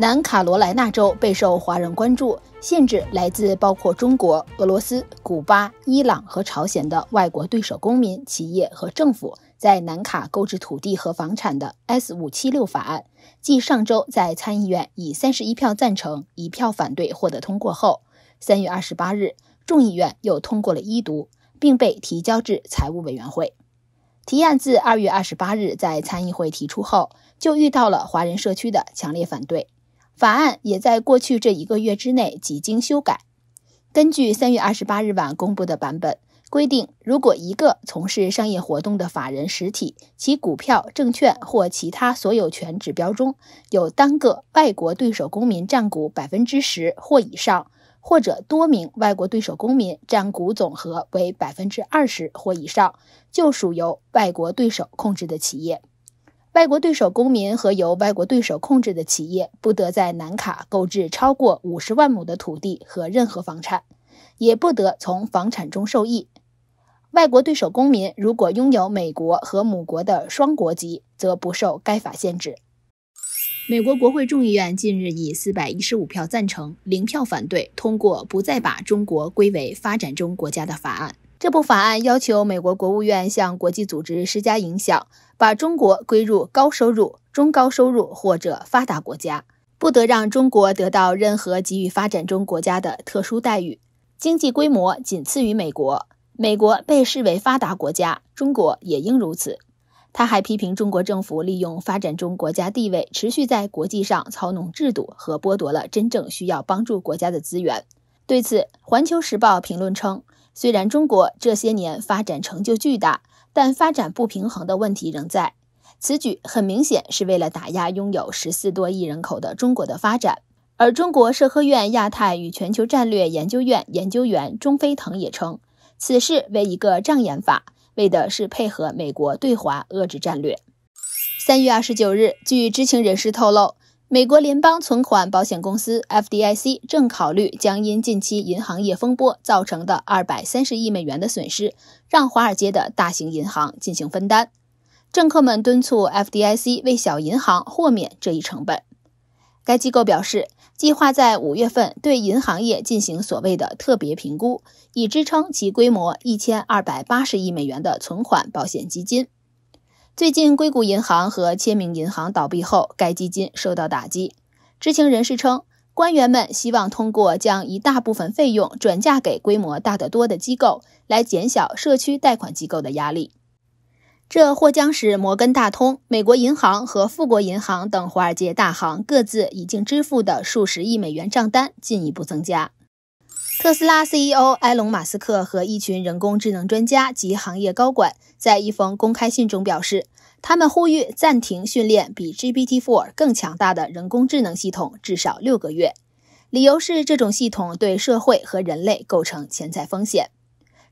南卡罗来纳州备受华人关注，限制来自包括中国、俄罗斯、古巴、伊朗和朝鲜的外国对手公民、企业和政府在南卡购置土地和房产的 S 五七六法案，继上周在参议院以三十一票赞成、一票反对获得通过后，三月二十八日众议院又通过了一读，并被提交至财务委员会。提案自二月二十八日在参议会提出后，就遇到了华人社区的强烈反对。法案也在过去这一个月之内几经修改。根据三月二十八日晚公布的版本规定，如果一个从事商业活动的法人实体，其股票、证券或其他所有权指标中有单个外国对手公民占股百分之十或以上，或者多名外国对手公民占股总和为百分之二十或以上，就属由外国对手控制的企业。外国对手公民和由外国对手控制的企业不得在南卡购置超过五十万亩的土地和任何房产，也不得从房产中受益。外国对手公民如果拥有美国和母国的双国籍，则不受该法限制。美国国会众议院近日以四百一十五票赞成、零票反对通过，不再把中国归为发展中国家的法案。这部法案要求美国国务院向国际组织施加影响，把中国归入高收入、中高收入或者发达国家，不得让中国得到任何给予发展中国家的特殊待遇。经济规模仅次于美国，美国被视为发达国家，中国也应如此。他还批评中国政府利用发展中国家地位，持续在国际上操弄制度和剥夺了真正需要帮助国家的资源。对此，《环球时报》评论称。虽然中国这些年发展成就巨大，但发展不平衡的问题仍在。此举很明显是为了打压拥有十四多亿人口的中国的发展。而中国社科院亚太与全球战略研究院研究员钟飞腾也称，此事为一个障眼法，为的是配合美国对华遏制战略。三月二十九日，据知情人士透露。美国联邦存款保险公司 （FDIC） 正考虑将因近期银行业风波造成的二百三十亿美元的损失，让华尔街的大型银行进行分担。政客们敦促 FDIC 为小银行豁免这一成本。该机构表示，计划在五月份对银行业进行所谓的特别评估，以支撑其规模一千二百八十亿美元的存款保险基金。最近，硅谷银行和签名银行倒闭后，该基金受到打击。知情人士称，官员们希望通过将一大部分费用转嫁给规模大得多的机构，来减小社区贷款机构的压力。这或将使摩根大通、美国银行和富国银行等华尔街大行各自已经支付的数十亿美元账单进一步增加。特斯拉 CEO 埃隆·马斯克和一群人工智能专家及行业高管在一封公开信中表示，他们呼吁暂停训练比 GPT-4 更强大的人工智能系统至少六个月。理由是这种系统对社会和人类构成潜在风险。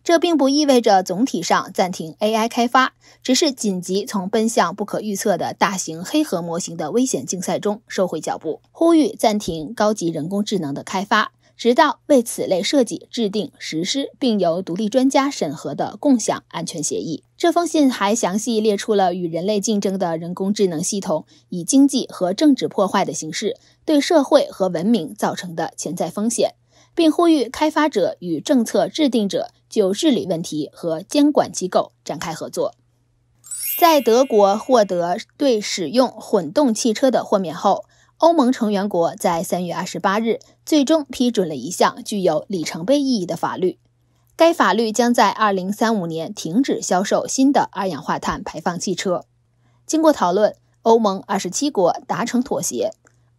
这并不意味着总体上暂停 AI 开发，只是紧急从奔向不可预测的大型黑盒模型的危险竞赛中收回脚步，呼吁暂停高级人工智能的开发。直到为此类设计制定、实施并由独立专家审核的共享安全协议。这封信还详细列出了与人类竞争的人工智能系统以经济和政治破坏的形式对社会和文明造成的潜在风险，并呼吁开发者与政策制定者就治理问题和监管机构展开合作。在德国获得对使用混动汽车的豁免后。欧盟成员国在三月二十八日最终批准了一项具有里程碑意义的法律。该法律将在二零三五年停止销售新的二氧化碳排放汽车。经过讨论，欧盟二十七国达成妥协。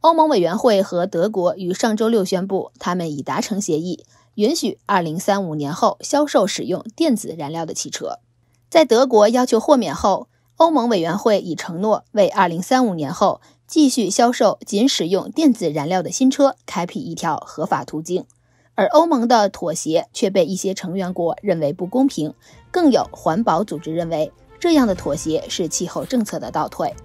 欧盟委员会和德国于上周六宣布，他们已达成协议，允许二零三五年后销售使用电子燃料的汽车。在德国要求豁免后，欧盟委员会已承诺为二零三五年后。继续销售仅使用电子燃料的新车，开辟一条合法途径；而欧盟的妥协却被一些成员国认为不公平，更有环保组织认为这样的妥协是气候政策的倒退。